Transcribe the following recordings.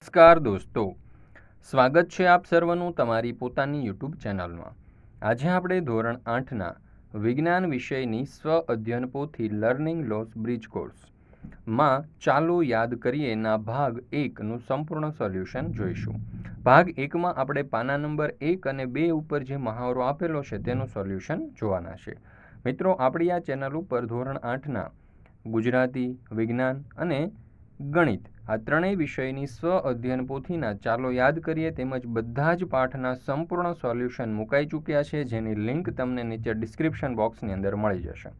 નમસ્કાર દોસ્તો સ્વાગત છે આપ સર્વનું તમારી પોતાની યુટ્યુબ ચેનલમાં આજે આપણે ધોરણ આઠના વિજ્ઞાન વિષયની સ્વ અધ્યયન પોથી લર્નિંગ લોસ બ્રિજ કોર્સ માં ચાલો યાદ કરીએ ના ભાગ એકનું સંપૂર્ણ સોલ્યુશન જોઈશું ભાગ એકમાં આપણે પાના નંબર એક અને બે ઉપર જે મહાવરો આપેલો છે તેનું સોલ્યુશન જોવાના છે મિત્રો આપણી આ ચેનલ ઉપર ધોરણ આઠના ગુજરાતી વિજ્ઞાન અને ગણિત આ ત્રણેય વિષયની સ્વ અધ્યયન પોથીના ચાલો યાદ કરીએ તેમજ બધા જ પાઠના સંપૂર્ણ સોલ્યુશન મુકાઈ ચૂક્યા છે જેની લિંક તમને નીચે ડિસ્ક્રિપ્શન બોક્સની અંદર મળી જશે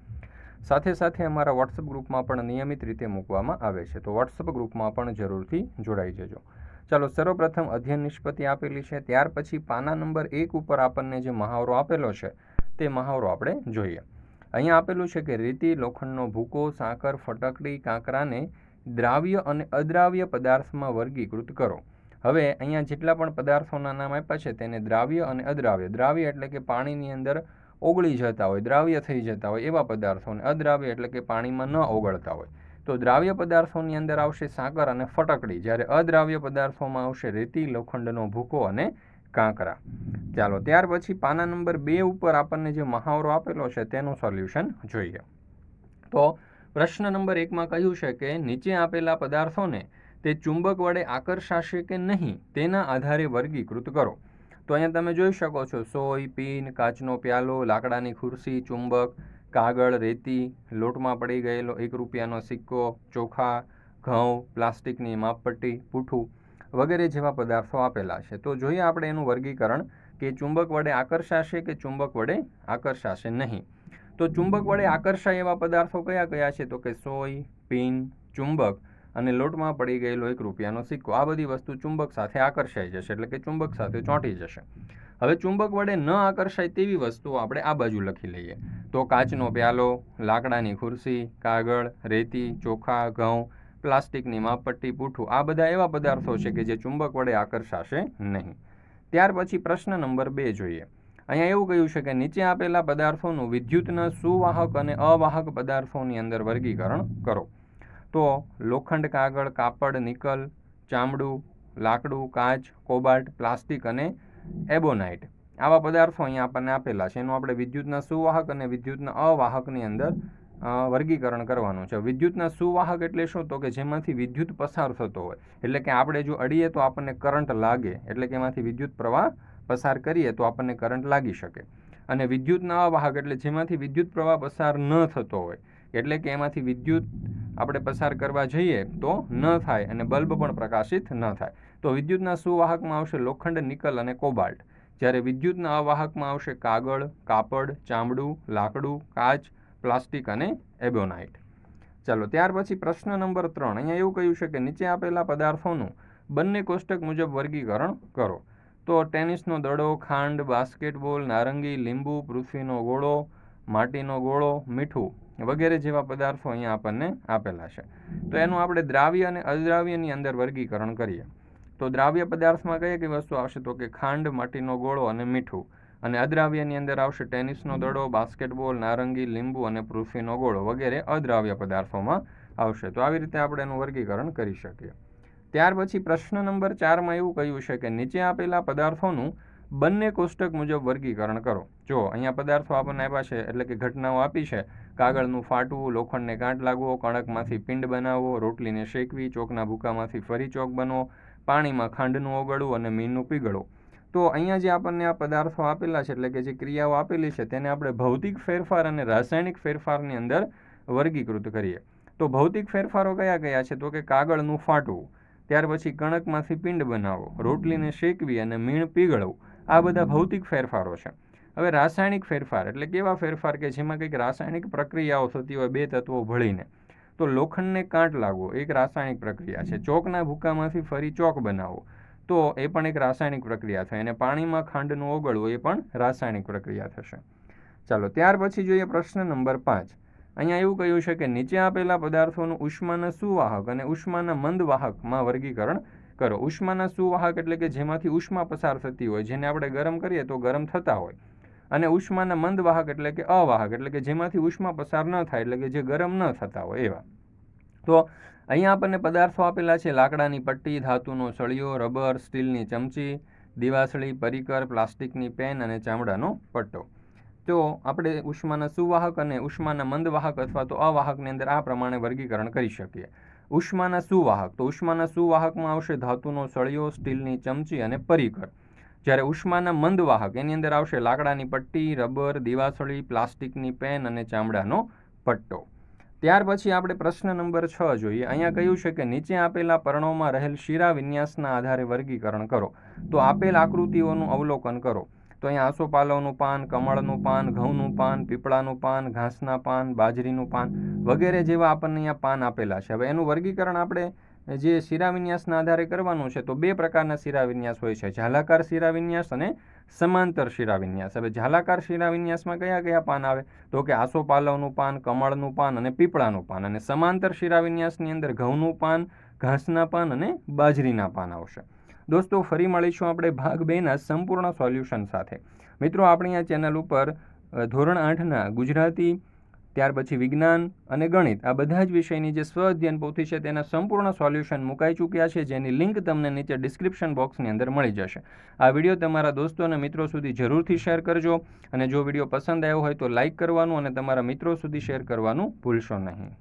સાથે સાથે અમારા વોટ્સઅપ ગ્રુપમાં પણ નિયમિત રીતે મૂકવામાં આવે છે તો વોટ્સઅપ ગ્રુપમાં પણ જરૂરથી જોડાઈ જજો ચાલો સર્વપ્રથમ અધ્યયન નિષ્પત્તિ આપેલી છે ત્યાર પછી પાના નંબર એક ઉપર આપણને જે મહાવરો આપેલો છે તે મહાવરો આપણે જોઈએ અહીંયા આપેલું છે કે રેતી લોખંડનો ભૂકો સાકર ફટકડી કાંકરાને દ્રાવ્ય અને અદ્રાવ્ય પદાર્થમાં વર્ગીકૃત કરો હવે અહીંયા જેટલા પણ પદાર્થોના નામ આપ્યા છે તેને દ્રાવ્ય અને અદ્રાવ્ય દ્રાવ્ય એટલે કે પાણીની અંદર ઓગળી જતા હોય દ્રાવ્ય થઈ જતા હોય એવા પદાર્થોને અદ્રાવ્ય એટલે કે પાણીમાં ન ઓગળતા હોય તો દ્રાવ્ય પદાર્થોની અંદર આવશે સાકર અને ફટકડી જ્યારે અદ્રાવ્ય પદાર્થોમાં આવશે રેતી લોખંડનો ભૂકો અને કાંકરા ચાલો ત્યાર પછી પાના નંબર બે ઉપર આપણને જે મહાવરો આપેલો છે તેનું સોલ્યુશન જોઈએ તો પ્રશ્ન નંબર એકમાં કહ્યું છે કે નીચે આપેલા પદાર્થોને તે ચુંબક વડે આકર્ષાશે કે નહીં તેના આધારે વર્ગીકૃત કરો તો અહીંયા તમે જોઈ શકો છો સોય પીન કાચનો પ્યાલો લાકડાની ખુરશી ચુંબક કાગળ રેતી લોટમાં પડી ગયેલો એક રૂપિયાનો સિક્કો ચોખા ઘઉં પ્લાસ્ટિકની માપપટ્ટી પૂઠું વગેરે જેવા પદાર્થો આપેલા છે તો જોઈએ આપણે એનું વર્ગીકરણ કે ચુંબક વડે આકર્ષાશે કે ચુંબક વડે આકર્ષાશે નહીં તો ચુંબક વડે આકર્ષાય એવા પદાર્થો કયા કયા છે તો કે સોય પિન ચુંબક અને લોટમાં પડી ગયેલો એક રૂપિયાનો સિક્કો આ બધી વસ્તુ ચુંબક સાથે આકર્ષાઈ જશે એટલે કે ચુંબક સાથે ચોંટી જશે હવે ચુંબક વડે ન આકર્ષાય તેવી વસ્તુઓ આપણે આ બાજુ લખી લઈએ તો કાચનો પ્યાલો લાકડાની ખુરશી કાગળ રેતી ચોખા ઘઉં પ્લાસ્ટિકની માપપટ્ટી પૂઠું આ બધા એવા પદાર્થો છે કે જે ચુંબક વડે આકર્ષાશે નહીં ત્યાર પછી પ્રશ્ન નંબર બે જોઈએ અહીંયા એવું કહ્યું છે કે નીચે આપેલા પદાર્થોનું વિદ્યુતના સુવાહક અને અવાહક પદાર્થોની અંદર વર્ગીકરણ કરો તો લોખંડ કાગળ કાપડ નિકલ ચામડું લાકડું કાચ કોબાલ્ટ પ્લાસ્ટિક અને એબોનાઇટ આવા પદાર્થો અહીંયા આપણને આપેલા છે એનું આપણે વિદ્યુતના સુવાહક અને વિદ્યુતના અવાહકની અંદર વર્ગીકરણ કરવાનું છે વિદ્યુતના સુવાહક એટલે શું તો કે જેમાંથી વિદ્યુત પસાર થતો હોય એટલે કે આપણે જો અડીએ તો આપણને કરંટ લાગે એટલે કે એમાંથી વિદ્યુત પ્રવાહ પસાર કરીએ તો આપણને કરંટ લાગી શકે અને વિદ્યુતના વાહક એટલે જેમાંથી વિદ્યુત પ્રવાહ પસાર ન થતો હોય એટલે કે એમાંથી વિદ્યુત આપણે પસાર કરવા જઈએ તો ન થાય અને બલ્બ પણ પ્રકાશિત ન થાય તો વિદ્યુતના સુવાહકમાં આવશે લોખંડ નિકલ અને કોબાલ્ટ જ્યારે વિદ્યુતના અવાહકમાં આવશે કાગળ કાપડ ચામડું લાકડું કાચ પ્લાસ્ટિક અને એબોનાઇટ ચાલો ત્યાર પછી પ્રશ્ન નંબર ત્રણ અહીંયા એવું કહ્યું છે કે નીચે આપેલા પદાર્થોનું બંને કોષ્ટક મુજબ વર્ગીકરણ કરો તો ટેનિસનો દડો ખાંડ બાસ્કેટબોલ નારંગી લીંબુ પૃથ્વીનો ગોળો માટીનો ગોળો મીઠું વગેરે જેવા પદાર્થો અહીંયા આપણને આપેલા છે તો એનું આપણે દ્રાવ્ય અને અદ્રાવ્યની અંદર વર્ગીકરણ કરીએ તો દ્રાવ્ય પદાર્થમાં કઈ કઈ વસ્તુ આવશે તો કે ખાંડ માટીનો ગોળો અને મીઠું અને અદ્રાવ્યની અંદર આવશે ટેનિસનો દડો બાસ્કેટબોલ નારંગી લીંબુ અને પૃથ્વીનો ગોળો વગેરે અદ્રાવ્ય પદાર્થોમાં આવશે તો આવી રીતે આપણે એનું વર્ગીકરણ કરી શકીએ ત્યાર પછી પ્રશ્ન નંબર ચારમાં એવું કહ્યું છે કે નીચે આપેલા પદાર્થોનું બંને કોષ્ટક મુજબ વર્ગીકરણ કરો જો અહીંયા પદાર્થો આપણને આપ્યા છે એટલે કે ઘટનાઓ આપી છે કાગળનું ફાટવું લોખંડને ગાંઠ લાગવો કણકમાંથી પિંડ બનાવવો રોટલીને શેકવી ચોકના ભૂકામાંથી ફરી ચોક બનવો પાણીમાં ખાંડનું ઓગળવું અને મીનનું પીગળવું તો અહીંયા જે આપણને આ પદાર્થો આપેલા છે એટલે કે જે ક્રિયાઓ આપેલી છે તેને આપણે ભૌતિક ફેરફાર અને રાસાયણિક ફેરફારની અંદર વર્ગીકૃત કરીએ તો ભૌતિક ફેરફારો કયા કયા છે તો કે કાગળનું ફાટવું ત્યાર પછી કણકમાંથી પિંડ બનાવો રોટલીને શેકવી અને મીણ પીગળવું આ બધા ભૌતિક ફેરફારો છે હવે રાસાયણિક ફેરફાર એટલે કેવા ફેરફાર કે જેમાં કંઈક રાસાયણિક પ્રક્રિયાઓ થતી હોય બે તત્વો ભળીને તો લોખંડને કાંટ લાગવો એક રાસાયણિક પ્રક્રિયા છે ચોકના ભૂકામાંથી ફરી ચોક બનાવો તો એ પણ એક રાસાયણિક પ્રક્રિયા થાય અને પાણીમાં ખાંડનું ઓગળવું એ પણ રાસાયણિક પ્રક્રિયા થશે ચાલો ત્યાર પછી જોઈએ પ્રશ્ન નંબર પાંચ અહીંયા એવું કહ્યું છે કે નીચે આપેલા પદાર્થોનું ઉષ્માના સુવાહક અને ઉષ્માના મંદવાહકમાં વર્ગીકરણ કરો ઉષ્માના સુવાહક એટલે કે જેમાંથી ઉષ્મા પસાર થતી હોય જેને આપણે ગરમ કરીએ તો ગરમ થતા હોય અને ઉષ્માના મંદવાહક એટલે કે અવાહક એટલે કે જેમાંથી ઉષ્મા પસાર ન થાય એટલે કે જે ગરમ ન થતા હોય એવા તો અહીંયા આપણને પદાર્થો આપેલા છે લાકડાની પટ્ટી ધાતુનો સળિયો રબર સ્ટીલની ચમચી દિવાસળી પરિકર પ્લાસ્ટિકની પેન અને ચામડાનો પટ્ટો તો આપણે ઉષ્માના સુવાહક અને ઉષ્માના મંદવાહક અથવા તો અવાહકની અંદર આ પ્રમાણે વર્ગીકરણ કરી શકીએ ઉષ્માના સુવાહક તો ઉષ્માના સુવાહકમાં આવશે ધાતુનો સળિયો સ્ટીલની ચમચી અને પરિકર જ્યારે ઉષ્માના મંદવાહક એની અંદર આવશે લાકડાની પટ્ટી રબર દિવાસળી પ્લાસ્ટિકની પેન અને ચામડાનો પટ્ટો ત્યાર પછી આપણે પ્રશ્ન નંબર છ જોઈએ અહીંયા કહ્યું છે કે નીચે આપેલા પર્ણોમાં રહેલ શિરા વિન્યાસના આધારે વર્ગીકરણ કરો તો આપેલ આકૃતિઓનું અવલોકન કરો તો અહીંયા આસોપાલવનું પાન કમળનું પાન ઘઉંનું પાન પીપળાનું પાન ઘાસના પાન બાજરીનું પાન વગેરે જેવા આપણને અહીંયા પાન આપેલા છે હવે એનું વર્ગીકરણ આપણે જે શિરાવિન્યાસના આધારે કરવાનું છે તો બે પ્રકારના શિરાવિન્યાસ હોય છે ઝાલાકાર શિરાવિન્યાસ અને સમાંતર શિરાવિન્યાસ હવે ઝાલાકાર શિરાવિન્યાસમાં કયા કયા પાન આવે તો કે આસોપાલવનું પાન કમળનું પાન અને પીપળાનું પાન અને સમાંતર શિરાવિન્યાસની અંદર ઘઉંનું પાન ઘાસના પાન અને બાજરીના પાન આવશે દોસ્તો ફરી મળીશું આપણે ભાગ બેના સંપૂર્ણ સોલ્યુશન સાથે મિત્રો આપણી આ ચેનલ ઉપર ધોરણ આઠના ગુજરાતી ત્યાર પછી વિજ્ઞાન અને ગણિત આ બધા જ વિષયની જે સ્વ અધ્યયન પોથી છે તેના સંપૂર્ણ સોલ્યુશન મુકાઈ ચૂક્યા છે જેની લિંક તમને નીચે ડિસ્ક્રિપ્શન બોક્સની અંદર મળી જશે આ વિડીયો તમારા દોસ્તો અને મિત્રો સુધી જરૂરથી શેર કરજો અને જો વિડીયો પસંદ આવ્યો હોય તો લાઇક કરવાનું અને તમારા મિત્રો સુધી શેર કરવાનું ભૂલશો નહીં